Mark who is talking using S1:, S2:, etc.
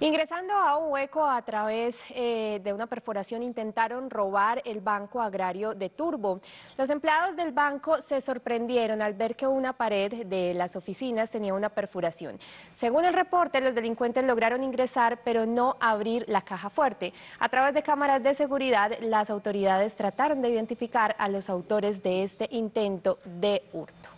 S1: Ingresando a un hueco a través eh, de una perforación intentaron robar el Banco Agrario de Turbo. Los empleados del banco se sorprendieron al ver que una pared de las oficinas tenía una perforación. Según el reporte, los delincuentes lograron ingresar pero no abrir la caja fuerte. A través de cámaras de seguridad, las autoridades trataron de identificar a los autores de este intento de hurto.